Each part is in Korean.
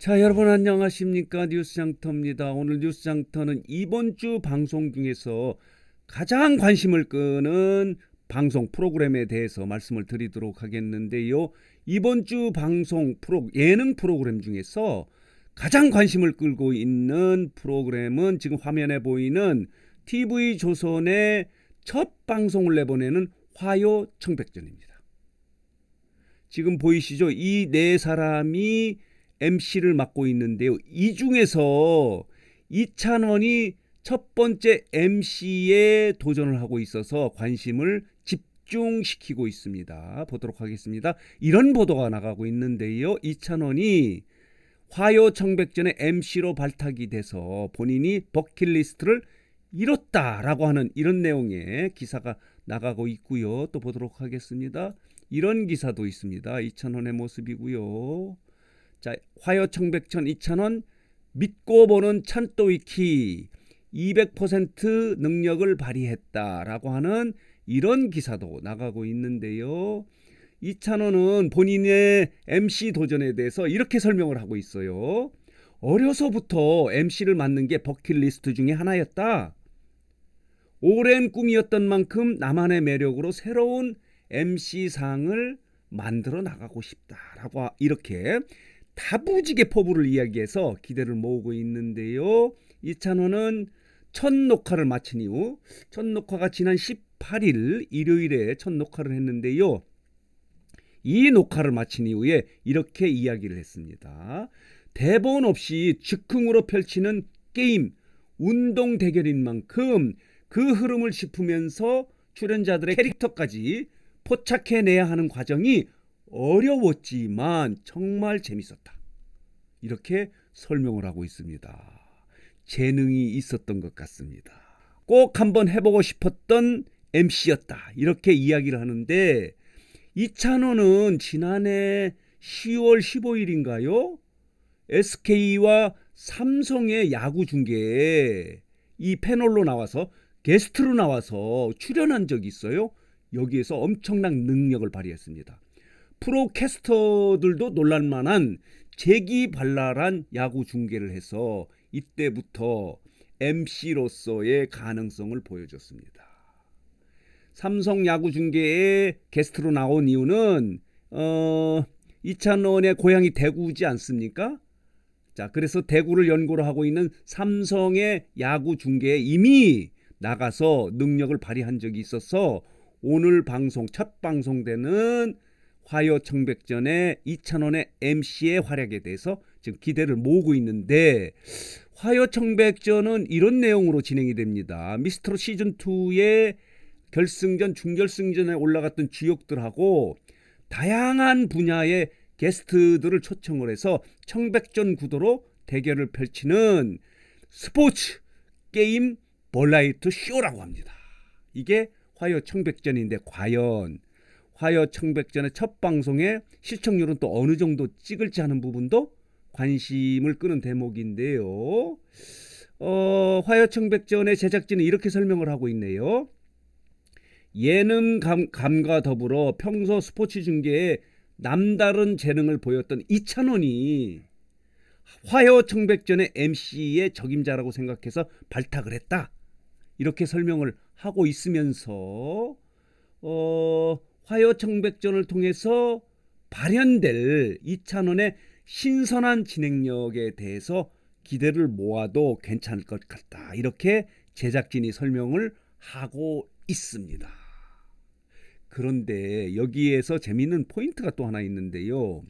자, 여러분 안녕하십니까? 뉴스장터입니다. 오늘 뉴스장터는 이번 주 방송 중에서 가장 관심을 끄는 방송 프로그램에 대해서 말씀을 드리도록 하겠는데요. 이번 주 방송 프로 예능 프로그램 중에서 가장 관심을 끌고 있는 프로그램은 지금 화면에 보이는 TV 조선의 첫 방송을 내보내는 화요 청백전입니다. 지금 보이시죠? 이 네 사람이 MC를 맡고 있는데요. 이 중에서 이찬원이 첫 번째 MC에 도전을 하고 있어서 관심을 집중시키고 있습니다. 보도록 하겠습니다. 이런 보도가 나가고 있는데요. 이찬원이 화요 청백전에 MC로 발탁이 돼서 본인이 버킷리스트를 잃었다라고 하는 이런 내용의 기사가 나가고 있고요. 또 보도록 하겠습니다. 이런 기사도 있습니다. 이찬원의 모습이고요. 자, 화요 청백천 이찬원 믿고 보는 찬또위키 200% 능력을 발휘했다라고 하는 이런 기사도 나가고 있는데요. 이찬원은 본인의 MC 도전에 대해서 이렇게 설명을 하고 있어요. 어려서부터 MC를 맡는 게 버킷리스트 중의 하나였다. 오랜 꿈이었던 만큼 나만의 매력으로 새로운 MC상을 만들어 나가고 싶다라고 이렇게 바부지게 포부를 이야기해서 기대를 모으고 있는데요. 이찬원은 첫 녹화를 마친 이후 첫 녹화가 지난 18일 일요일에 첫 녹화를 했는데요. 이 녹화를 마친 이후에 이렇게 이야기를 했습니다. 대본 없이 즉흥으로 펼치는 게임, 운동 대결인 만큼 그 흐름을 짚으면서 출연자들의 캐릭터까지 포착해내야 하는 과정이 어려웠지만 정말 재밌었다. 이렇게 설명을 하고 있습니다. 재능이 있었던 것 같습니다. 꼭 한번 해보고 싶었던 MC였다. 이렇게 이야기를 하는데 이찬호는 지난해 10월 15일인가요? SK와 삼성의 야구 중계에 이 패널로 나와서 게스트로 나와서 출연한 적이 있어요. 여기에서 엄청난 능력을 발휘했습니다. 프로캐스터들도 놀랄만한 재기발랄한 야구 중계를 해서 이때부터 MC로서의 가능성을 보여줬습니다. 삼성 야구 중계에 게스트로 나온 이유는 어, 이찬원의 고향이 대구지 않습니까? 자, 그래서 대구를 연고로 하고 있는 삼성의 야구 중계에 이미 나가서 능력을 발휘한 적이 있어서 오늘 방송 첫 방송되는 화요청백전에 이찬원의 MC의 활약에 대해서 지금 기대를 모으고 있는데 화요청백전은 이런 내용으로 진행이 됩니다. 미스터로 시즌2의 결승전, 중결승전에 올라갔던 주역들하고 다양한 분야의 게스트들을 초청을 해서 청백전 구도로 대결을 펼치는 스포츠 게임 벌라이트 쇼라고 합니다. 이게 화요 청백전인데 과연 화요 청백전의 첫 방송에 시청률은 또 어느 정도 찍을지 하는 부분도 관심을 끄는 대목인데요. 어, 화요 청백전의 제작진은 이렇게 설명을 하고 있네요. 예능 감, 감과 더불어 평소 스포츠 중계에 남다른 재능을 보였던 이찬원이 화요 청백전의 MC의 적임자라고 생각해서 발탁을 했다. 이렇게 설명을 하고 있으면서 어 화요 청백전을 통해서 발현될 이찬원의 신선한 진행력에 대해서 기대를 모아도 괜찮을 것 같다. 이렇게 제작진이 설명을 하고 있습니다. 그런데 여기에서 재미있는 포인트가 또 하나 있는데요.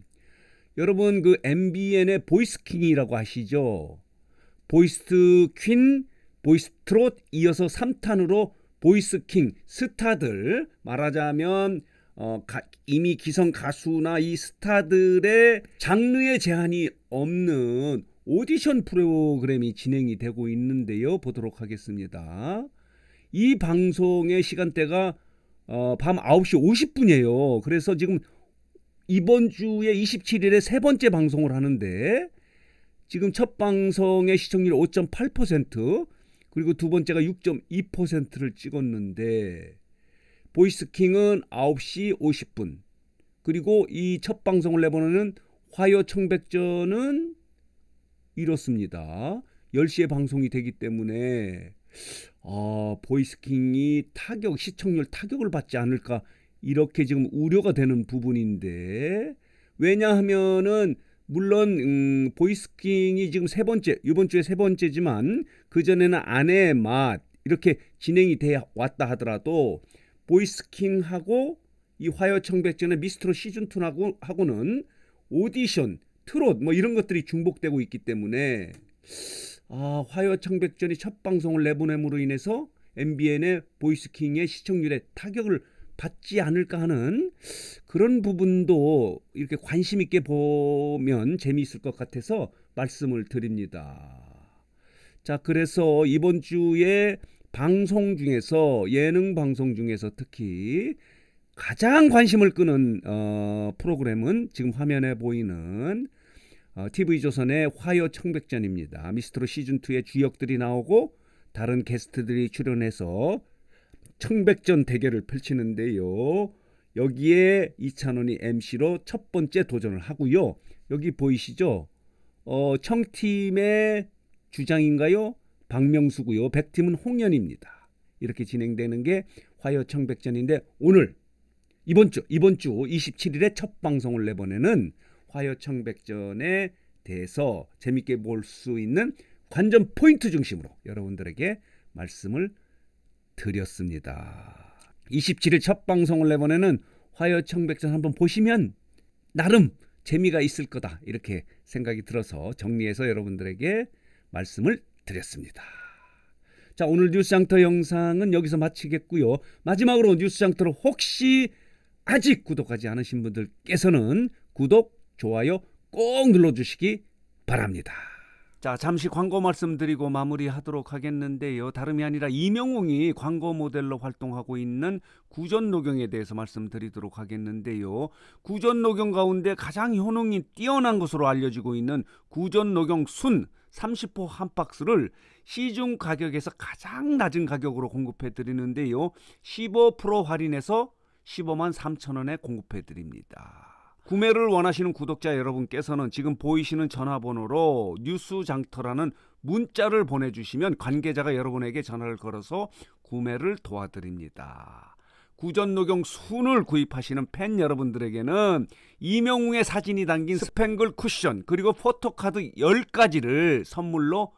여러분 그 MBN의 보이스킹이라고 하시죠 보이스 퀸, 보이스 트롯 이어서 3탄으로 보이스킹 스타들 말하자면 어, 가, 이미 기성 가수나 이 스타들의 장르의 제한이 없는 오디션 프로그램이 진행이 되고 있는데요. 보도록 하겠습니다. 이 방송의 시간대가 어, 밤 9시 50분이에요. 그래서 지금 이번 주에 27일에 세 번째 방송을 하는데 지금 첫 방송의 시청률 5.8% 그리고 두 번째가 6.2%를 찍었는데 보이스킹은 9시 50분. 그리고 이 첫 방송을 내보내는 화요 청백전은 이렇습니다. 10시에 방송이 되기 때문에 어, 보이스킹이 타격 시청률 타격을 받지 않을까 이렇게 지금 우려가 되는 부분인데 왜냐하면은 물론 음, 보이스킹이 지금 세 번째 이번 주에 세 번째지만 그 전에는 아내의 맛 이렇게 진행이 돼 왔다 하더라도 보이스킹하고 이 화요청백전의 미스트롯 시즌2하고는 오디션, 트롯 뭐 이런 것들이 중복되고 있기 때문에 아, 화요청백전이 첫 방송을 내보냄으로 인해서 MBN의 보이스킹의 시청률에 타격을 받지 않을까 하는 그런 부분도 이렇게 관심 있게 보면 재미있을 것 같아서 말씀을 드립니다. 자, 그래서 이번 주에 방송 중에서 예능 방송 중에서 특히 가장 관심을 끄는 어, 프로그램은 지금 화면에 보이는 어, TV조선의 화요 청백전입니다. 미스터로 시즌2의 주역들이 나오고 다른 게스트들이 출연해서 청백전 대결을 펼치는데요. 여기에 이찬원이 MC로 첫 번째 도전을 하고요. 여기 보이시죠? 어, 청팀의 주장인가요? 박명수고요. 백팀은 홍연입니다. 이렇게 진행되는 게 화요청백전인데 오늘 이번 주 이번 주 27일에 첫 방송을 내보내는 화요청백전에 대해서 재밌게 볼 수 있는 관전 포인트 중심으로 여러분들에게 말씀을 드렸습니다. 27일 첫 방송을 내보내는 화요청백전 한번 보시면 나름 재미가 있을 거다 이렇게 생각이 들어서 정리해서 여러분들에게 말씀을 드렸습니다. 자, 오늘 뉴스장터 영상은 여기서 마치겠고요. 마지막으로 뉴스장터를 혹시 아직 구독하지 않으신 분들께서는 구독, 좋아요 꼭 눌러주시기 바랍니다. 자, 잠시 광고 말씀드리고 마무리하도록 하겠는데요. 다름이 아니라 이명웅이 광고 모델로 활동하고 있는 구전녹용에 대해서 말씀드리도록 하겠는데요. 구전 녹용 가운데 가장 효능이 뛰어난 것으로 알려지고 있는 구전 녹용 순 30호 한 박스를 시중 가격에서 가장 낮은 가격으로 공급해 드리는데요. 15% 할인해서 15만 3천 원에 공급해 드립니다. 구매를 원하시는 구독자 여러분께서는 지금 보이시는 전화번호로 뉴스장터라는 문자를 보내주시면 관계자가 여러분에게 전화를 걸어서 구매를 도와드립니다. 구전녹용 순을 구입하시는 팬 여러분들에게는 이명웅의 사진이 담긴 스팽글 쿠션 그리고 포토카드 10가지를 선물로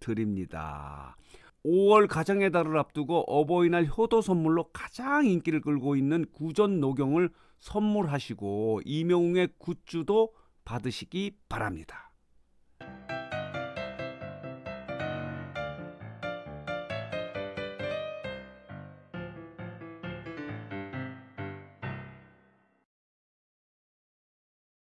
드립니다. 5월 가정의 달을 앞두고 어버이날 효도 선물로 가장 인기를 끌고 있는 구전녹용을 선물하시고 이명웅의 굿즈도 받으시기 바랍니다.